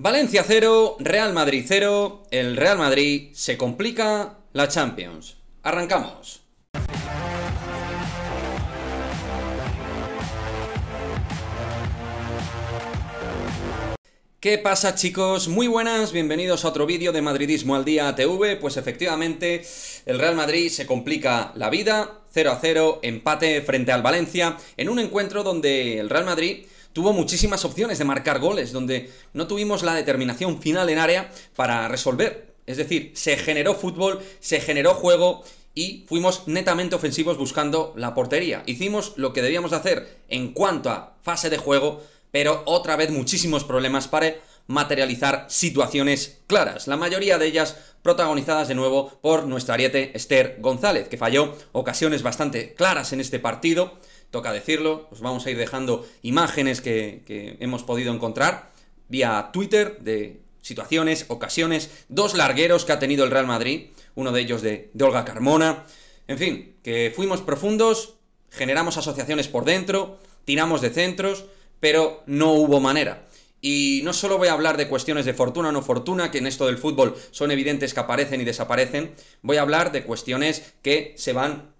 Valencia 0, Real Madrid 0, el Real Madrid se complica la Champions. Arrancamos. ¿Qué pasa chicos? Muy buenas, bienvenidos a otro vídeo de Madridismo al Día TV. Pues efectivamente, el Real Madrid se complica la vida, 0 a 0, empate frente al Valencia, en un encuentro donde el Real Madrid tuvo muchísimas opciones de marcar goles, donde no tuvimos la determinación final en área para resolver. Es decir, se generó fútbol, se generó juego y fuimos netamente ofensivos buscando la portería. Hicimos lo que debíamos hacer en cuanto a fase de juego, pero otra vez muchísimos problemas para materializar situaciones claras, la mayoría de ellas protagonizadas de nuevo por nuestro ariete Esther González, que falló ocasiones bastante claras en este partido, toca decirlo, os vamos a ir dejando imágenes que, hemos podido encontrar vía Twitter de situaciones, ocasiones, dos largueros que ha tenido el Real Madrid, uno de ellos de, de, Olga Carmona, en fin, que fuimos profundos, generamos asociaciones por dentro, tiramos de centros, pero no hubo manera. Y no solo voy a hablar de cuestiones de fortuna o no fortuna, que en esto del fútbol son evidentes que aparecen y desaparecen, voy a hablar de cuestiones que se van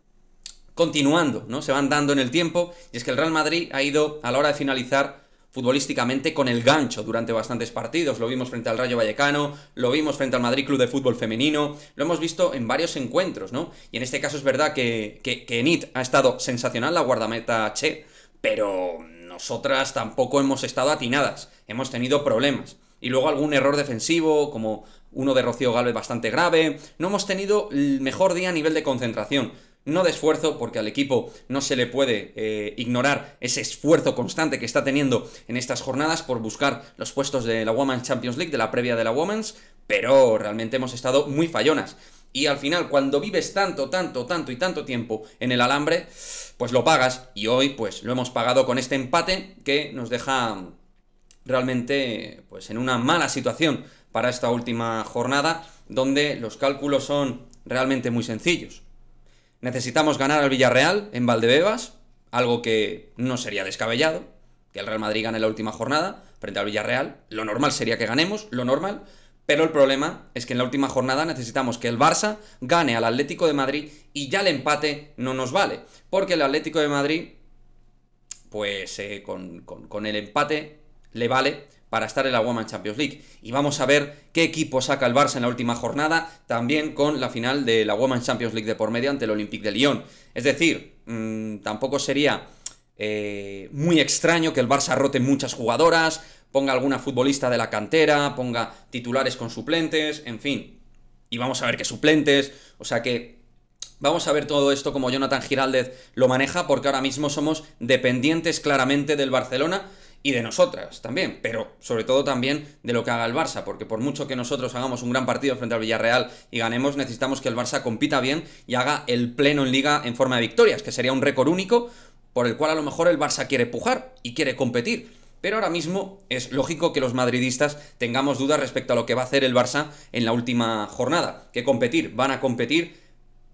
continuando, ¿no? Se van dando en el tiempo. Y es que el Real Madrid ha ido a la hora de finalizar futbolísticamente con el gancho durante bastantes partidos. Lo vimos frente al Rayo Vallecano, lo vimos frente al Madrid Club de Fútbol Femenino, lo hemos visto en varios encuentros, ¿no? Y en este caso es verdad que, que, ha estado sensacional, la guardameta Che, pero nosotras tampoco hemos estado atinadas, hemos tenido problemas. Y luego algún error defensivo, como uno de Rocío Gálvez bastante grave. No hemos tenido el mejor día a nivel de concentración no de esfuerzo, porque al equipo no se le puede eh, ignorar ese esfuerzo constante que está teniendo en estas jornadas por buscar los puestos de la Women's Champions League, de la previa de la Women's, pero realmente hemos estado muy fallonas. Y al final, cuando vives tanto, tanto, tanto y tanto tiempo en el alambre, pues lo pagas. Y hoy, pues lo hemos pagado con este empate que nos deja realmente pues en una mala situación para esta última jornada, donde los cálculos son realmente muy sencillos. Necesitamos ganar al Villarreal en Valdebebas, algo que no sería descabellado, que el Real Madrid gane la última jornada frente al Villarreal. Lo normal sería que ganemos, lo normal, pero el problema es que en la última jornada necesitamos que el Barça gane al Atlético de Madrid y ya el empate no nos vale, porque el Atlético de Madrid, pues eh, con, con el empate le vale para estar en la Women Champions League. Y vamos a ver qué equipo saca el Barça en la última jornada, también con la final de la Women Champions League de por medio ante el Olympique de Lyon. Es decir, mm, tampoco sería eh, muy extraño que el Barça rote muchas jugadoras, ponga alguna futbolista de la cantera, ponga titulares con suplentes, en fin. Y vamos a ver qué suplentes, o sea que Vamos a ver todo esto como Jonathan Giraldez lo maneja, porque ahora mismo somos dependientes claramente del Barcelona y de nosotras también, pero sobre todo también de lo que haga el Barça, porque por mucho que nosotros hagamos un gran partido frente al Villarreal y ganemos, necesitamos que el Barça compita bien y haga el pleno en liga en forma de victorias, que sería un récord único por el cual a lo mejor el Barça quiere pujar y quiere competir. Pero ahora mismo es lógico que los madridistas tengamos dudas respecto a lo que va a hacer el Barça en la última jornada. Que competir, van a competir,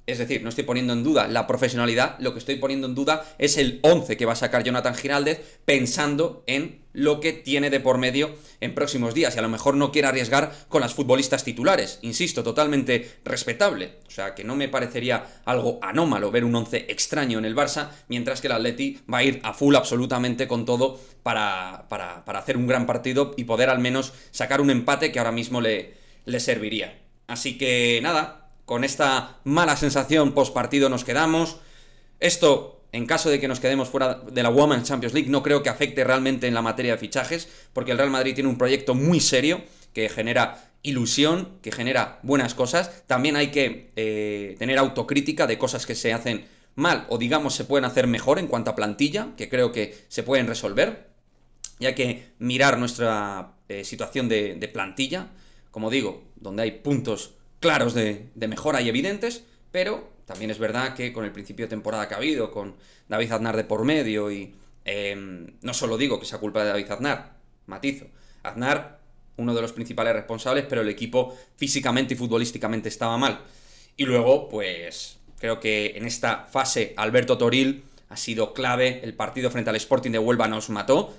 es decir, no estoy poniendo en duda la profesionalidad, lo que estoy poniendo en duda es el 11 que va a sacar Jonathan Giraldez pensando en lo que tiene de por medio en próximos días y a lo mejor no quiere arriesgar con las futbolistas titulares. Insisto, totalmente respetable. O sea, que no me parecería algo anómalo ver un 11 extraño en el Barça, mientras que el Atleti va a ir a full absolutamente con todo para, para, hacer un gran partido y poder al menos sacar un empate que ahora mismo le, le serviría. Así que nada, con esta mala sensación post partido nos quedamos. Esto, en caso de que nos quedemos fuera de la Women's Champions League, no creo que afecte realmente en la materia de fichajes, porque el Real Madrid tiene un proyecto muy serio que genera ilusión, que genera buenas cosas. También hay que eh, tener autocrítica de cosas que se hacen mal o digamos se pueden hacer mejor en cuanto a plantilla, que creo que se pueden resolver. Y hay que mirar nuestra eh, situación de, de plantilla. Como digo, donde hay puntos claros de, mejora y evidentes, pero también es verdad que con el principio de temporada que ha habido, con David Aznar de por medio y em, no solo digo que sea culpa de David Aznar, matizo, Aznar uno de los principales responsables, pero el equipo físicamente y futbolísticamente estaba mal. Y luego, pues creo que en esta fase Alberto Toril ha sido clave, el partido frente al Sporting de Huelva nos mató,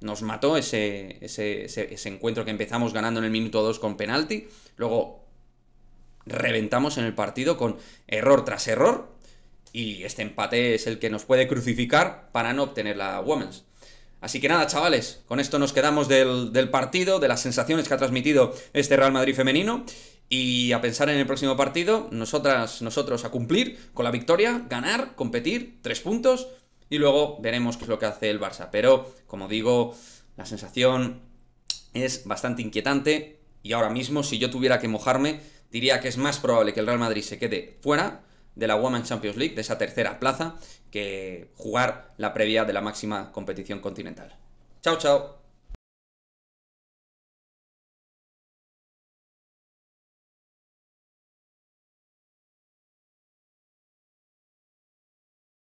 nos mató ese, ese, ese encuentro que empezamos ganando en el minuto 2 con penalti, luego reventamos en el partido con error tras error. Y este empate es el que nos puede crucificar para no obtener la Women's. Así que nada, chavales, con esto nos quedamos del, partido, de las sensaciones que ha transmitido este Real Madrid femenino. Y a pensar en el próximo partido, nosotras, nosotros a cumplir con la victoria, ganar, competir, tres puntos. Y luego veremos qué es lo que hace el Barça. Pero, como digo, la sensación es bastante inquietante. Y ahora mismo, si yo tuviera que mojarme, diría que es más probable que el Real Madrid se quede fuera de la Women's Champions League, de esa tercera plaza, que jugar la previa de la máxima competición continental. Chao, chao.